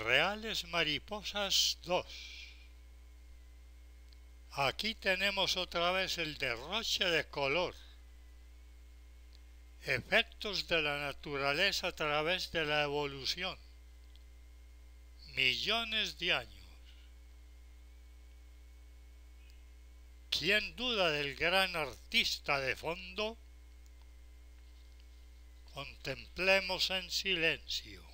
Reales Mariposas 2. Aquí tenemos otra vez el derroche de color. Efectos de la naturaleza a través de la evolución. Millones de años. ¿Quién duda del gran artista de fondo? Contemplemos en silencio.